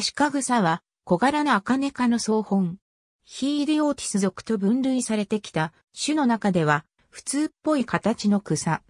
シかグサは小柄なネ科の総本。ヒーデオーティス属と分類されてきた種の中では普通っぽい形の草。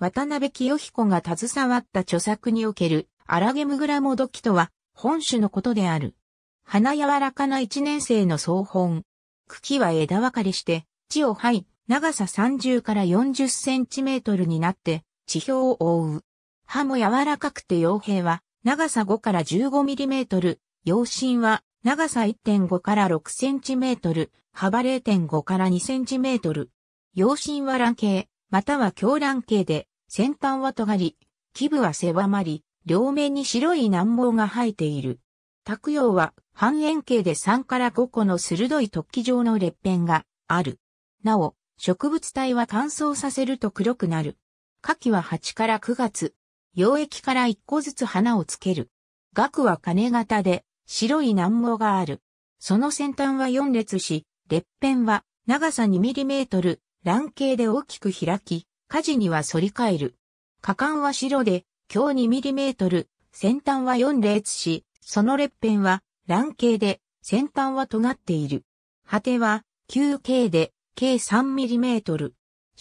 渡辺清彦が携わった著作におけるアラゲムグラモドキとは本種のことである。花柔らかな一年生の総本。茎は枝分かれして、地を這い、長さ30から40センチメートルになって、地表を覆う。葉も柔らかくて傭兵は、長さ5から1 5トル、陽芯は長さ1.5から6トル、幅0.5から2トル。陽芯は卵形、または強卵形で、先端は尖り、基部は狭まり、両面に白い軟毛が生えている。卓葉は半円形で3から5個の鋭い突起状の裂片がある。なお、植物体は乾燥させると黒くなる。夏季は8から9月、溶液から一個ずつ花をつける。額は金型で、白い難毛がある。その先端は4列し、列片は長さ 2mm、卵形で大きく開き、火事には反り返る。果敢は白で、強 2mm、先端は4列し、その列片は卵形で、先端は尖っている。果ては、9K で、計 3mm。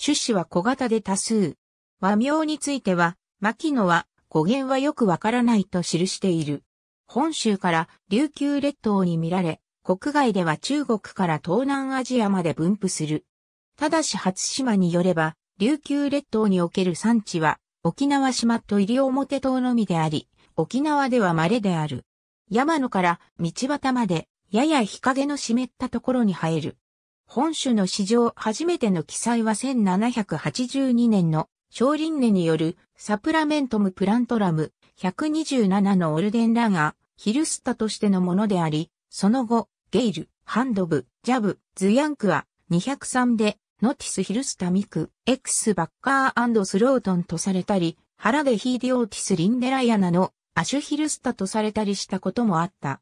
種子は小型で多数。和名については、牧野は語源はよくわからないと記している。本州から琉球列島に見られ、国外では中国から東南アジアまで分布する。ただし初島によれば、琉球列島における産地は、沖縄島と西表島のみであり、沖縄では稀である。山野から道端まで、やや日陰の湿ったところに生える。本州の史上初めての記載は1782年の小輪根によるサプラメントムプラントラム127のオルデンラがヒルスタとしてのものであり、その後、ゲイル、ハンドブ、ジャブ、ズヤンクは203でノティスヒルスタミク、エクスバッカースロートンとされたり、腹でヒーディオーティス・リンデライアナのアシュヒルスタとされたりしたこともあった。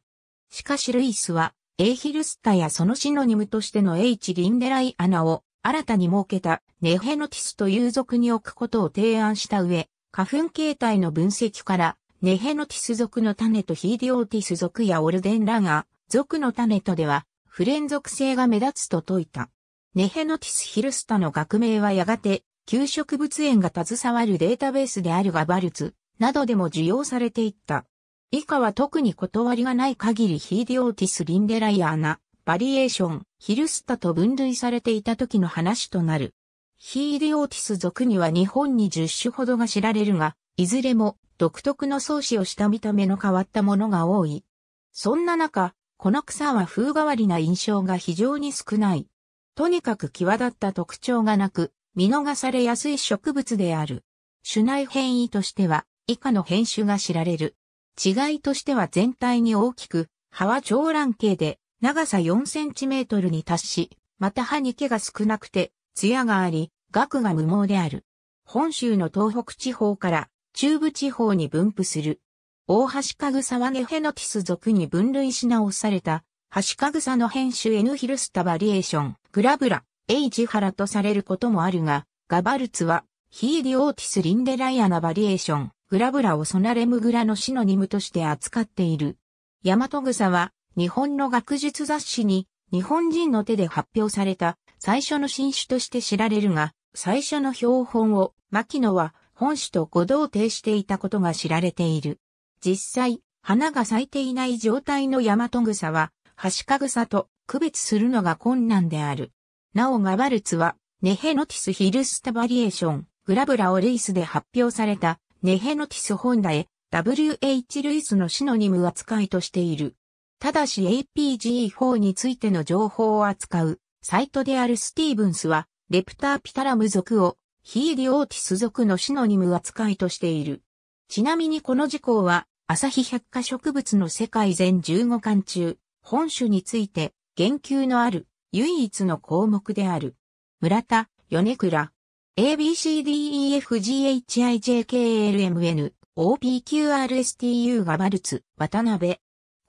しかしルイスは、エイヒルスタやそのシノニムとしての H リンデライアナを新たに設けたネヘノティスという属に置くことを提案した上、花粉形態の分析からネヘノティス属の種とヒーディオーティス属やオルデンラガ属の種とでは不連続性が目立つと説いた。ネヘノティスヒルスタの学名はやがて給食物園が携わるデータベースであるガバルツなどでも受容されていった。以下は特に断りがない限りヒーディオーティス・リンデライアーなバリエーション、ヒルスタと分類されていた時の話となる。ヒーィオーティス族には日本に10種ほどが知られるが、いずれも独特の装飾をした見た目の変わったものが多い。そんな中、この草は風変わりな印象が非常に少ない。とにかく際立った特徴がなく、見逃されやすい植物である。種内変異としては、以下の変種が知られる。違いとしては全体に大きく、葉は長卵形で、長さ4センチメートルに達し、また歯に毛が少なくて、艶があり、額が無毛である。本州の東北地方から中部地方に分布する。大橋かぐさはネヘノティス属に分類し直された、橋かぐさの変種エヌヒルスタバリエーション、グラブラ、エイジハラとされることもあるが、ガバルツは、ヒーディオーティス・リンデライアナバリエーション、グラブラをソナレムグラのシノニムとして扱っている。ヤマトグサは、日本の学術雑誌に日本人の手で発表された最初の新種として知られるが、最初の標本を牧野は本種と誤同定していたことが知られている。実際、花が咲いていない状態のヤマトグサは、ハシカグサと区別するのが困難である。なおガバルツは、ネヘノティスヒルスタバリエーション、グラブラオルイスで発表された、ネヘノティスホンダへ、WH ルイスのシノニム扱いとしている。ただし APGE4 についての情報を扱うサイトであるスティーブンスは、レプターピタラム属をヒーリオーティス属のシノニム扱いとしている。ちなみにこの事項は、朝日百科植物の世界全15巻中、本種について言及のある唯一の項目である。村田、米倉。ABCDEFGHIJKLMN OPQRSTU がバルツ、渡辺、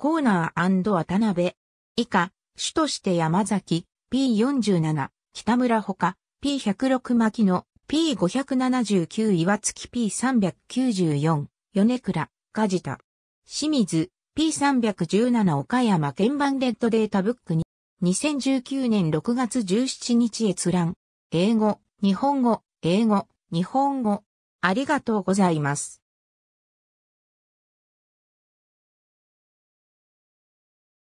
コーナー渡辺。以下、主として山崎、P47、北村ほか、P106 牧野、P579 岩月 P394、米倉、梶田。清水、P317 岡山鍵盤レッドデータブックに、2019年6月17日閲覧。英語、日本語、英語、日本語。ありがとうございます。